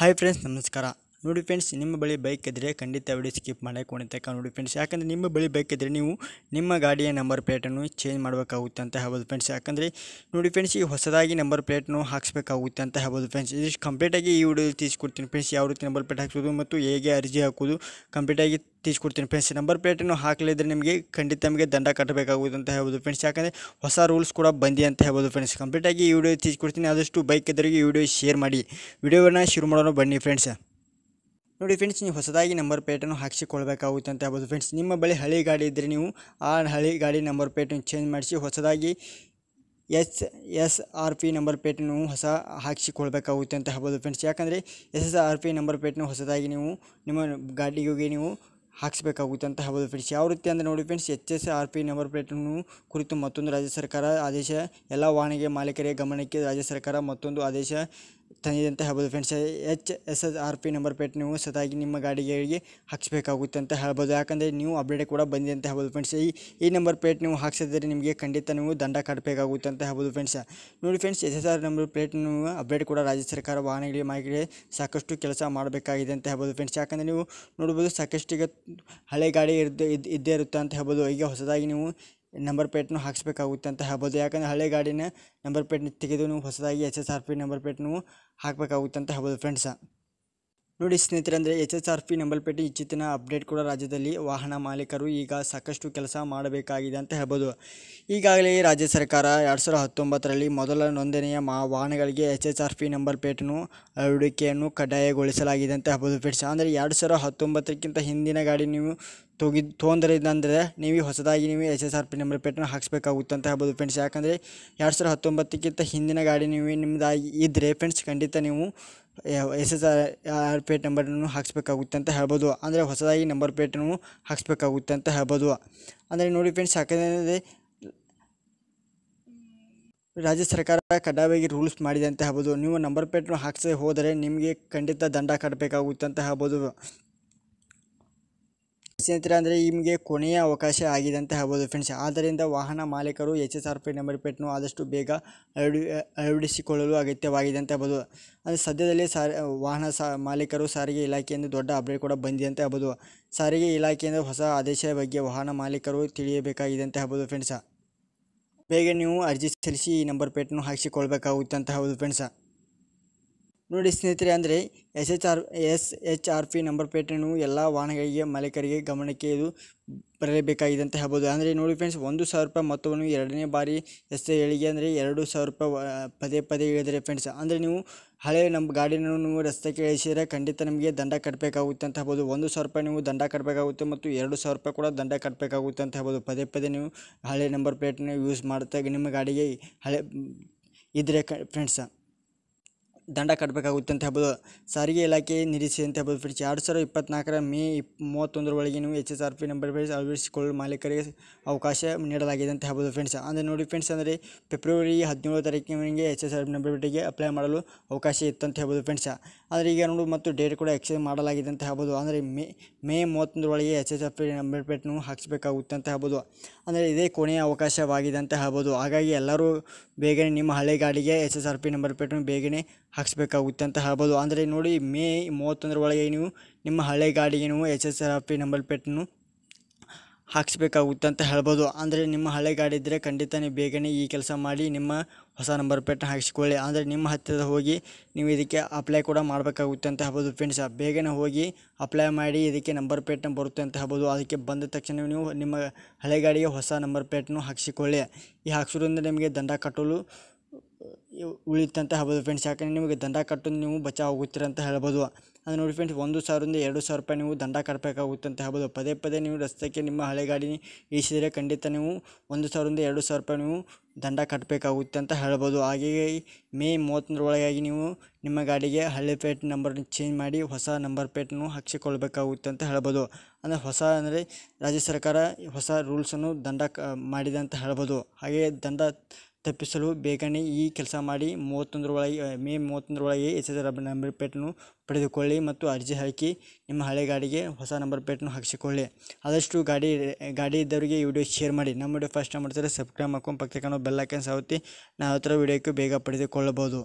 hi friends ನಮಸ್ಕಾರ ನೋಡಿ friends ನಿಮ್ಮ ಬಳಿ ಬೈಕ್ ಇದ್ದರೆ ಖಂಡಿತ ವಿಡಿಯೋ ಸ್ಕಿಪ್ ಮಾಡೋಕೆ ಕೊಣಿತಕ್ಕ ನೋಡಿ ಫ್ರೆಂಡ್ಸ್ ಯಾಕಂದರೆ ನಿಮ್ಮ ಬಳಿ ಬೈಕ್ ಇದ್ದರೆ ನೀವು ನಿಮ್ಮ ಗಾಡಿಯ ನಂಬರ್ ಪ್ಲೇಟನ್ನು ಚೇಂಜ್ ಮಾಡಬೇಕಾಗುತ್ತೆ ಅಂತ ಹೇಳ್ಬೋದು ಫ್ರೆಂಡ್ಸ್ ಯಾಕಂದರೆ ನೋಡಿ ಫ್ರೆಂಡ್ಸ್ ಈ ಹೊಸದಾಗಿ ನಂಬರ್ ಪ್ಲೇಟನ್ನು ಹಾಕ್ಸ್ಬೇಕಾಗುತ್ತೆ ಅಂತ ಹೇಳ್ಬೋದು ಫ್ರೆಂಡ್ಸ್ ಇದಿಷ್ಟು ಕಂಪ್ಲೀಟಾಗಿ ಈ ವಿಡಿಯೋ ತಿಳಿಸ್ಕೊಡ್ತೀನಿ ಫ್ರೆಂಡ್ಸ್ ಯಾವ ರೀತಿ ನಂಬರ್ ಪ್ಲೇಟ್ ಹಾಕ್ಸೋದು ಮತ್ತು ಹೇಗೆ ಅರ್ಜಿ ಹಾಕೋದು ಕಂಪ್ಲೀಟಾಗಿ ತಿಳಿಸ್ಕೊಡ್ತೀನಿ ಫ್ರೆಂಡ್ಸ್ ನಂಬರ್ ಪ್ಲೇಟನ್ನು ಹಾಕಲಿದ್ರೆ ನಿಮಗೆ ಖಂಡಿತ ನಿಮಗೆ ದಂಡ ಕಟ್ಟಬೇಕಾಗುತ್ತೆ ಅಂತ ಹೇಳ್ಬೋದು ಫ್ರೆಂಡ್ಸ್ ಯಾಕಂದರೆ ಹೊಸ ರೂಲ್ಸ್ ಕೂಡ ಬಂದಿ ಅಂತ ಹೇಳ್ಬೋದು ಫ್ರೆಂಡ್ಸ್ ಕಂಪ್ಲೀಟಾಗಿ ಈ ವಿಡಿಯೋ ತಿಳಿಸ್ಕೊಡ್ತೀನಿ ಆದಷ್ಟು ಬೈಕ್ ಇದ್ದರಿಗೆ ಈ ವಿಡಿಯೋ ಶೇರ್ ಮಾಡಿ ವಿಡಿಯೋವನ್ನು ಶುರು ಮಾಡೋಣ ಬನ್ನಿ ಫ್ರೆಂಡ್ಸ್ ನೋಡಿ ಫ್ರೆಂಡ್ಸ್ ನೀವು ಹೊಸದಾಗಿ ನಂಬರ್ ಪ್ಲೇಟನ್ನು ಹಾಕಿಸಿಕೊಳ್ಬೇಕಾಗುತ್ತೆ ಅಂತ ಹೇಳ್ಬೋದು ಫ್ರೆಂಡ್ಸ್ ನಿಮ್ಮ ಬಳಿ ಹಳೆ ಗಾಡಿ ಇದ್ದರೆ ನೀವು ಆ ಹಳೆ ಗಾಡಿ ನಂಬರ್ ಪ್ಲೇಟನ್ನು ಚೇಂಜ್ ಮಾಡಿಸಿ ಹೊಸದಾಗಿ S S R P number ಪ್ಲೇಟನ್ನು ಹೊಸ ಹಾಕಿಸಿಕೊಳ್ಬೇಕಾಗುತ್ತೆ ಅಂತ ಹೇಳ್ಬೋದು ಫ್ರೆಂಡ್ಸ್ ಯಾಕಂದರೆ S S R P number ಪ್ಲೇಟನ್ನು ಹೊಸದಾಗಿ ನೀವು ನಿಮ್ಮ ಗಾಡಿಗೆ ನೀವು ಹಾಕಿಸಬೇಕಾಗುತ್ತೆ ಅಂತ ಹೇಳ್ಬೋದು ಫ್ರೆಂಡ್ಸ್ ಯಾವ ರೀತಿ ಅಂದರೆ ನೋಡಿ friends H S R P number ಪ್ಲೇಟನ್ನು ಕುರಿತು ಮತ್ತೊಂದು ರಾಜ್ಯ ಸರ್ಕಾರ ಆದೇಶ ಎಲ್ಲ ವಾಹನಗಳ ಮಾಲೀಕರಿಗೆ ಗಮನಕ್ಕೆ ರಾಜ್ಯ ಸರ್ಕಾರ ಮತ್ತೊಂದು ಆದೇಶ ತಂದಿದೆ ಅಂತ ಹೇಳ್ಬೋದು friends H S S R P number plate ನೀವು ಸದಾಗಿ ನಿಮ್ಮ ಗಾಡಿಗಳಿಗೆ ಹಾಕಿಸಬೇಕಾಗುತ್ತೆ ಅಂತ ಹೇಳ್ಬೋದು ಯಾಕಂದರೆ ನೀವು ಅಪ್ಡೇಟ್ ಕೂಡ ಬಂದಿದೆ ಅಂತ ಹೇಳ್ಬೋದು ಫ್ರೆಂಡ್ಸ್ ಈ ಈ ನಂಬರ್ ಪ್ಲೇಟ್ ನೀವು ಹಾಕ್ಸಿದ್ರೆ ನಿಮಗೆ ಖಂಡಿತ ನೀವು ದಂಡ ಕಟ್ಟಬೇಕಾಗುತ್ತೆ ಅಂತ ಹೇಳ್ಬೋದು ಫ್ರೆಂಡ್ಸ್ ನೋಡಿ friends S S R number plate ನೀವು ಅಪ್ಡೇಟ್ ಕೂಡ ರಾಜ್ಯ ಸರ್ಕಾರ ವಾಹನಗಳಿಗೆ ಮಾಹಿತಿ ಸಾಕಷ್ಟು ಕೆಲಸ ಮಾಡಬೇಕಾಗಿದೆ ಅಂತ ಹೇಳ್ಬೋದು ಫ್ರೆಂಡ್ಸ್ ಯಾಕಂದರೆ ನೀವು ನೋಡ್ಬೋದು ಸಾಕಷ್ಟು ಈಗ ಹಳೆ ಗಾಡಿ ಇದ್ದು ಇದ್ದೇ ಇರುತ್ತೆ ಅಂತ ಹೇಳ್ಬೋದು ಈಗ ಹೊಸದಾಗಿ ನೀವು ನಂಬರ್ ಪ್ಲೇಟ್ನು ಹಾಕಿಸ್ಬೇಕಾಗುತ್ತೆ ಅಂತ ಹೇಳ್ಬೋದು ಯಾಕಂದರೆ ಹಳೆ ಗಾಡಿನ ನಂಬರ್ ಪ್ಲೇಟ್ನ ತೆಗೆದು ನೀವು ಹೊಸದಾಗಿ H S R P number ಪ್ಲೇಟ್ನು ಹಾಕಬೇಕಾಗುತ್ತೆ ಅಂತ ಹೇಳ್ಬೋದು ಫ್ರೆಂಡ್ಸ ನೋಡಿ ಸ್ನೇಹಿತರೆ ಅಂದರೆ H S R P number plate ಇಚ್ಚಿತ್ತಿನ ಅಪ್ಡೇಟ್ ಕೂಡ ರಾಜ್ಯದಲ್ಲಿ ವಾಹನ ಮಾಲೀಕರು ಈಗ ಸಾಕಷ್ಟು ಕೆಲಸ ಮಾಡಬೇಕಾಗಿದೆ ಅಂತ ಹೇಳ್ಬೋದು ಈಗಾಗಲೇ ರಾಜ್ಯ ಸರ್ಕಾರ ಎರಡು ಸಾವಿರದ ಹತ್ತೊಂಬತ್ತರಲ್ಲಿ ಮೊದಲ ನೋಂದಣಿಯ ಮಾ ವಾಹನಗಳಿಗೆ ಎಚ್ ಎಸ್ ಆರ್ ಪಿ ಪ್ಲೇಟನ್ನು ಅಳವಡಿಕೆಯನ್ನು ಕಡ್ಡಾಯಗೊಳಿಸಲಾಗಿದೆ ಅಂತ ಹೇಳ್ಬೋದು ಫ್ರೆಂಡ್ಸ್ ಅಂದರೆ ಎರಡು ಸಾವಿರದ ಹತ್ತೊಂಬತ್ತಕ್ಕಿಂತ ಹಿಂದಿನ ಗಾಡಿ ನೀವು ತೊಗಿ ಅಂದರೆ ನೀವು ಹೊಸದಾಗಿ ನೀವು H S R P number ಪ್ಲೇಟನ್ನು ಹಾಕ್ಸ್ಬೇಕಾಗುತ್ತೆ ಅಂತ ಹೇಳ್ಬೋದು ಫ್ರೆಂಡ್ಸ್ ಯಾಕಂದರೆ ಎರಡು ಸಾವಿರದ ಹತ್ತೊಂಬತ್ತಕ್ಕಿಂತ ಹಿಂದಿನ ಗಾಡಿ ನೀವು ನಿಮ್ಮದಾಗಿ ಇದ್ದರೆ ಫ್ರೆಂಡ್ಸ್ ಖಂಡಿತ ನೀವು S S R R plate ನಂಬರನ್ನು ಹಾಕಿಸ್ಬೇಕಾಗುತ್ತೆ ಅಂತ ಹೇಳ್ಬೋದು ಅಂದರೆ ಹೊಸದಾಗಿ ನಂಬರ್ ಪ್ಲೇಟನ್ನು ಹಾಕಿಸ್ಬೇಕಾಗುತ್ತೆ ಅಂತ ಹೇಳ್ಬೋದು ಅಂದರೆ ನೋಡಿ ಫ್ರೆಂಡ್ಸ್ ಯಾಕಂದರೆ ರಾಜ್ಯ ಸರ್ಕಾರ ಕಡ್ಡಾಯವಾಗಿ ರೂಲ್ಸ್ ಮಾಡಿದೆ ಅಂತ ಹೇಳ್ಬೋದು ನೀವು ನಂಬರ್ ಪ್ಲೇಟ್ನ ಹಾಕ್ಸೇ ಹೋದರೆ ನಿಮಗೆ ಖಂಡಿತ ದಂಡ ಕಟ್ಟಬೇಕಾಗುತ್ತೆ ಅಂತ ಹೇಳ್ಬೋದು ಸ್ನೇಹಿತರೆ ಅಂದರೆ ನಿಮಗೆ ಕೊನೆಯ ಅವಕಾಶ ಆಗಿದೆ ಅಂತ ಹೇಳ್ಬೋದು ಫ್ರೆಂಡ್ಸ್ ಆದ್ದರಿಂದ ವಾಹನ ಮಾಲೀಕರು H S R P number ಪ್ಲೇಟ್ನು ಆದಷ್ಟು ಬೇಗ ಅಳವಡಿ ಅಳವಡಿಸಿಕೊಳ್ಳಲು ಅಗತ್ಯವಾಗಿದೆ ಅಂತ ಹೇಳ್ಬೋದು ಅಂದರೆ ಸದ್ಯದಲ್ಲೇ ಸಾರ ವಾಹನ ಸಾ ಮಾಲೀಕರು ಸಾರಿಗೆ ಇಲಾಖೆಯಿಂದ ದೊಡ್ಡ ಅಪ್ಡೇಟ್ ಕೂಡ ಬಂದಿದೆ ಅಂತ ಹೇಳ್ಬೋದು ಸಾರಿಗೆ ಇಲಾಖೆಯಿಂದ ಹೊಸ ಆದೇಶದ ಬಗ್ಗೆ ವಾಹನ ಮಾಲೀಕರು ತಿಳಿಯಬೇಕಾಗಿದೆ ಅಂತ ಹೇಳ್ಬೋದು ಫ್ರೆಂಡ್ಸ ಬೇಗ ನೀವು ಅರ್ಜಿ ಸಲ್ಲಿಸಿ ಈ ನಂಬರ್ ಪ್ಲೇಟ್ನು ಹಾಕಿಸಿಕೊಳ್ಬೇಕಾಗುತ್ತೆ ಅಂತ ಹೌದು ಫ್ರೆಂಡ್ಸ ನೋಡಿ ಸ್ನೇಹಿತರೆ ಅಂದರೆ S H R S H R P number ಪ್ಲೇಟನ್ನು ಎಲ್ಲ ವಾಹನಗಳಿಗೆ ಮಾಲೀಕರಿಗೆ ಗಮನಕ್ಕೆ ಇದು ಬರಲೇಬೇಕಾಗಿದೆ ಅಂತ ಹೇಳ್ಬೋದು ಅಂದರೆ ನೋಡಿ ಫ್ರೆಂಡ್ಸ್ ಒಂದು ಸಾವಿರ ರೂಪಾಯಿ ಮೊತ್ತವನ್ನು ಎರಡನೇ ಬಾರಿ ಎಸ್ ಏಳಿಗೆ ಅಂದರೆ ಎರಡು ಸಾವಿರ ರೂಪಾಯಿ ಪದೇ ಪದೇ ಇಳಿದರೆ ಫ್ರೆಂಡ್ಸ್ ಅಂದರೆ ನೀವು ಹಳೆ ನಮ್ಮ ಗಾಡಿನೂ ನೀವು ರಸ್ತೆಗೆ ಇಳಿಸಿದರೆ ಖಂಡಿತ ನಿಮಗೆ ದಂಡ ಕಟ್ಟಬೇಕಾಗುತ್ತೆ ಅಂತ ಹೇಳ್ಬೋದು ಒಂದು ಸಾವಿರ ರೂಪಾಯಿ ನೀವು ದಂಡ ಕಟ್ಟಬೇಕಾಗುತ್ತೆ ಮತ್ತು ಎರಡು ಸಾವಿರ ರೂಪಾಯಿ ಕೂಡ ದಂಡ ಕಟ್ಟಬೇಕಾಗುತ್ತೆ ಅಂತ ಹೇಳ್ಬೋದು ಪದೇ ಪದೇ ನೀವು ಹಳೆ ನಂಬರ್ ಪ್ಲೇಟನ್ನು ಯೂಸ್ ಮಾಡ್ತಾ ನಿಮ್ಮ ಗಾಡಿಗೆ ಹಳೆ ಇದ್ದರೆ ಕ ಫ್ರೆಂಡ್ಸ ದಂಡ ಕಟ್ಟಬೇಕಾಗುತ್ತೆ ಅಂತ ಹೇಳ್ಬೋದು ಸಾರಿಗೆ ಇಲಾಖೆ ನಿರೀಕ್ಷೆ ಅಂತ ಹೇಳ್ಬೋದು ಫ್ರೆಂಡ್ಸ್ ಎರಡು ಸಾವಿರದ ಇಪ್ಪತ್ನಾಲ್ಕರ ಮೇ ಇಪ್ ಮೂವತ್ತೊಂದರೊಳಗೆ ನೀವು H S R P number friends ಅಳವಡಿಸಿಕೊಳ್ಳಲು ಮಾಲೀಕರಿಗೆ ಅವಕಾಶ ನೀಡಲಾಗಿದೆ ಅಂತ ಹೇಳ್ಬೋದು ಫ್ರೆಂಡ್ಸ್ ಅಂದರೆ ನೋಡಿ ಫ್ರೆಂಡ್ಸ್ ಅಂದರೆ ಫೆಬ್ರವರಿ ಹದಿನೇಳು ತಾರೀಕಿನವರೆಗೆ H S R P number ಪ್ಲೇಟಿಗೆ ಅಪ್ಲೈ ಮಾಡಲು ಅವಕಾಶ ಇತ್ತು ಅಂತ ಹೇಳ್ಬೋದು ಫ್ರೆಂಡ್ಸ್ ಆದರೆ ಈಗ ನೋಡಿ ಮತ್ತು ಡೇಟ್ ಕೂಡ ಎಕ್ಸ್ಚೇಂಜ್ ಮಾಡಲಾಗಿದೆ ಅಂತ ಹೇಳ್ಬೋದು ಅಂದರೆ ಮೇ ಮೇ ಮೂವತ್ತೊಂದರೊಳಗೆ H S R P number ಪ್ಲೇಟ್ನು ಹಾಕಿಸಬೇಕಾಗುತ್ತೆ ಅಂತ ಹೇಳ್ಬೋದು ಅಂದರೆ ಇದೇ ಕೊನೆಯ ಅವಕಾಶವಾಗಿದೆ ಅಂತ ಹೇಳ್ಬೋದು ಹಾಗಾಗಿ ಎಲ್ಲರೂ ಬೇಗನೆ ನಿಮ್ಮ ಹಳೆ ಗಾಡಿಗೆ H S R P number ಪ್ಲೇಟ್ನು ಬೇಗನೆ ಅಂತ ಹೇಳ್ಬೋದು ಅಂದರೆ ನೋಡಿ ಮೇ ಮೂವತ್ತೊಂದರ ಒಳಗೆ ನೀವು ನಿಮ್ಮ ಹಳೆ ಗಾಡಿಗೆ ನೀವು H S R P number ಪ್ಲೇಟ್ನು ಹಾಕ್ಸ್ಬೇಕಾಗುತ್ತೆ ಅಂತ ಹೇಳ್ಬೋದು ಅಂದರೆ ನಿಮ್ಮ ಹಳೆ ಗಾಡಿ ಇದ್ದರೆ ಖಂಡಿತ ನೀವು ಬೇಗನೆ ಈ ಕೆಲಸ ಮಾಡಿ ನಿಮ್ಮ ಹೊಸ ನಂಬರ್ ಪ್ಲೇಟ್ನ ಹಾಕಿಸ್ಕೊಳ್ಳಿ ಅಂದರೆ ನಿಮ್ಮ ಹತ್ತಿರದ ಹೋಗಿ ನೀವು ಇದಕ್ಕೆ ಅಪ್ಲೈ ಕೂಡ ಮಾಡಬೇಕಾಗುತ್ತೆ ಅಂತ ಹೇಳ್ಬೋದು ಫ್ರೆಂಡ್ಸ್ ಬೇಗನೆ ಹೋಗಿ ಅಪ್ಲೈ ಮಾಡಿ ಇದಕ್ಕೆ ನಂಬರ್ ಪ್ಲೇಟ್ನ ಬರುತ್ತೆ ಅಂತ ಹೇಳ್ಬೋದು ಅದಕ್ಕೆ ಬಂದ ತಕ್ಷಣ ನೀವು ನಿಮ್ಮ ಹಳೆ ಗಾಡಿಗೆ ಹೊಸ ನಂಬರ್ ಪ್ಲೇಟ್ನು ಹಾಕಿಸಿಕೊಳ್ಳಿ ಈ ಹಾಕ್ಸೋದ್ರಿಂದ ನಿಮಗೆ ದಂಡ ಕಟ್ಟಲು ಉಳಿತಂತ ಹೇಳ್ಬೋದು ಫ್ರೆಂಡ್ಸ್ ಯಾಕಂದರೆ ನಿಮಗೆ ದಂಡ ಕಟ್ಟು ನೀವು ಬಚಾವ್ ಆಗುತ್ತೀರ ಅಂತ ಹೇಳ್ಬೋದು ಅದು ನೋಡಿ ಫ್ರೆಂಡ್ಸ್ ಒಂದು ಸಾವಿರದಿಂದ ಎರಡು ಸಾವಿರ ರೂಪಾಯಿ ನೀವು ದಂಡ ಕಟ್ಟಬೇಕಾಗುತ್ತೆ ಅಂತ ಹೇಳ್ಬೋದು ಪದೇ ಪದೇ ನೀವು ರಸ್ತೆಗೆ ನಿಮ್ಮ ಹಳೆ ಗಾಡಿ ಇಳಿಸಿದರೆ ಖಂಡಿತ ನೀವು ಒಂದು ಸಾವಿರದಿಂದ ಎರಡು ಸಾವಿರ ರೂಪಾಯಿ ನೀವು ದಂಡ ಕಟ್ಟಬೇಕಾಗುತ್ತೆ ಅಂತ ಹೇಳ್ಬೋದು ಹಾಗೆಯೇ ಮೇ ಮೂವತ್ತೊಂದರೊಳಗಾಗಿ ನೀವು ನಿಮ್ಮ ಗಾಡಿಗೆ ಹಳೆ ಪ್ಲೇಟ್ ನಂಬರ್ನ ಚೇಂಜ್ ಮಾಡಿ ಹೊಸ ನಂಬರ್ ಪ್ಲೇಟನ್ನು ಹಾಕಿಸಿಕೊಳ್ಬೇಕಾಗುತ್ತೆ ಅಂತ ಹೇಳ್ಬೋದು ಅಂದರೆ ಹೊಸ ಅಂದರೆ ರಾಜ್ಯ ಸರ್ಕಾರ ಹೊಸ ರೂಲ್ಸನ್ನು ದಂಡ ಮಾಡಿದೆ ಅಂತ ಹೇಳ್ಬೋದು ಹಾಗೆಯೇ ದಂಡ ತಪ್ಪಿಸಲು ಬೇಗನೆ ಈ ಕೆಲಸ ಮಾಡಿ ಮೂವತ್ತೊಂದರೊಳಗೆ ಮೇ ಮೂವತ್ತೊಂದರೊಳಗೆ ಎಸ್ ಎಸ್ ನಂಬರ್ ಪ್ಲೇಟನ್ನು ಪಡೆದುಕೊಳ್ಳಿ ಮತ್ತು ಅರ್ಜಿ ಹಾಕಿ ನಿಮ್ಮ ಹಳೆ ಗಾಡಿಗೆ ಹೊಸ ನಂಬರ್ ಪ್ಲೇಟನ್ನು ಹಾಕಿಸಿಕೊಳ್ಳಿ ಆದಷ್ಟು ಗಾಡಿ ಗಾಡಿ ಇದ್ದವರಿಗೆ ಈ ವಿಡಿಯೋ ಶೇರ್ ಮಾಡಿ ನಮ್ಮ ವಿಡಿಯೋ ಫಸ್ಟ್ ಮಾಡ್ತಾರೆ ಸಬ್ಸ್ಕ್ರೈಬ್ ಮಾಡ್ಕೊಂಡು ಪಕ್ಕಕ್ಕೆ ಕಾಣೋ ಬೆಲ್ ಹಾಕಿ ಸಾವುತ್ತಿ ನಾವು ಆ ಥರ ವಿಡಿಯೋಕ್ಕೆ ಬೇಗ ಪಡೆದುಕೊಳ್ಳಬಹುದು